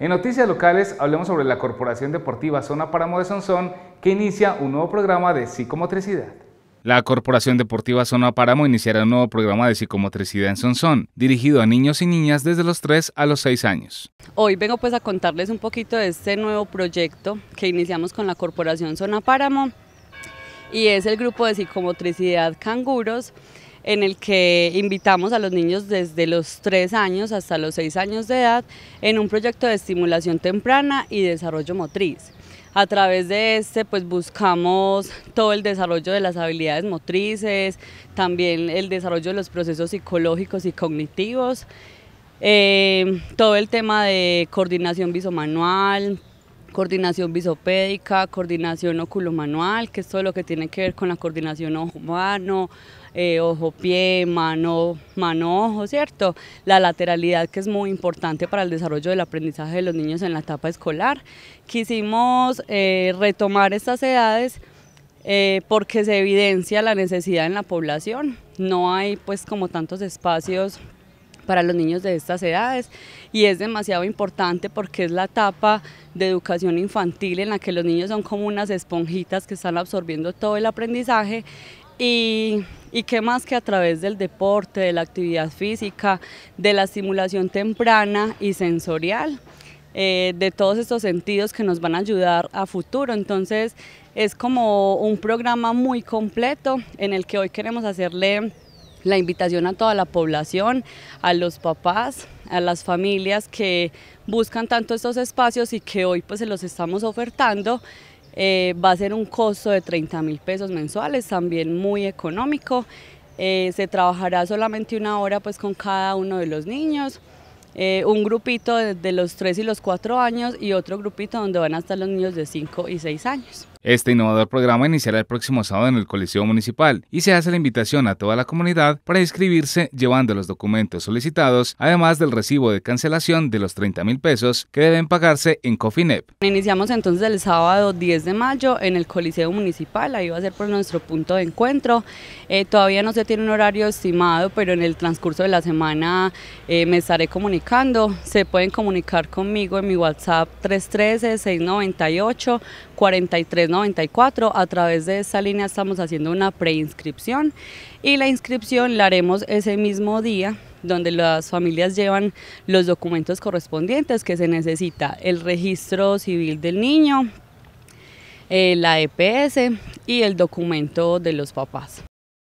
En noticias locales hablemos sobre la Corporación Deportiva Zona Páramo de Sonsón que inicia un nuevo programa de psicomotricidad. La Corporación Deportiva Zona Páramo iniciará un nuevo programa de psicomotricidad en Sonsón, dirigido a niños y niñas desde los 3 a los 6 años. Hoy vengo pues a contarles un poquito de este nuevo proyecto que iniciamos con la Corporación Zona Páramo y es el grupo de psicomotricidad Canguros en el que invitamos a los niños desde los 3 años hasta los 6 años de edad en un proyecto de estimulación temprana y desarrollo motriz. A través de este pues buscamos todo el desarrollo de las habilidades motrices, también el desarrollo de los procesos psicológicos y cognitivos, eh, todo el tema de coordinación visomanual, coordinación bisopédica, coordinación oculomanual, que es todo lo que tiene que ver con la coordinación ojo-mano, eh, ojo-pie, mano-ojo, mano, ojo pie mano ojo cierto La lateralidad que es muy importante para el desarrollo del aprendizaje de los niños en la etapa escolar. Quisimos eh, retomar estas edades eh, porque se evidencia la necesidad en la población. No hay pues como tantos espacios para los niños de estas edades y es demasiado importante porque es la etapa de educación infantil en la que los niños son como unas esponjitas que están absorbiendo todo el aprendizaje y, qué más que a través del deporte, de la actividad física, de la estimulación temprana y sensorial. Eh, de todos estos sentidos que nos van a ayudar a futuro. Entonces es como un programa muy completo en el que hoy queremos hacerle la invitación a toda la población, a los papás, a las familias que buscan tanto estos espacios y que hoy pues se los estamos ofertando. Eh, va a ser un costo de 30 mil pesos mensuales, también muy económico. Eh, se trabajará solamente una hora pues con cada uno de los niños. Eh, un grupito de, de los 3 y los 4 años y otro grupito donde van a estar los niños de 5 y 6 años. Este innovador programa iniciará el próximo sábado en el Coliseo Municipal y se hace la invitación a toda la comunidad para inscribirse llevando los documentos solicitados, además del recibo de cancelación de los 30 mil pesos que deben pagarse en Cofinep. Iniciamos entonces el sábado 10 de mayo en el Coliseo Municipal, ahí va a ser por nuestro punto de encuentro. Eh, todavía no se tiene un horario estimado, pero en el transcurso de la semana eh, me estaré comunicando. Se pueden comunicar conmigo en mi WhatsApp 313-698-43. 94 A través de esa línea estamos haciendo una preinscripción y la inscripción la haremos ese mismo día donde las familias llevan los documentos correspondientes que se necesita, el registro civil del niño, eh, la EPS y el documento de los papás.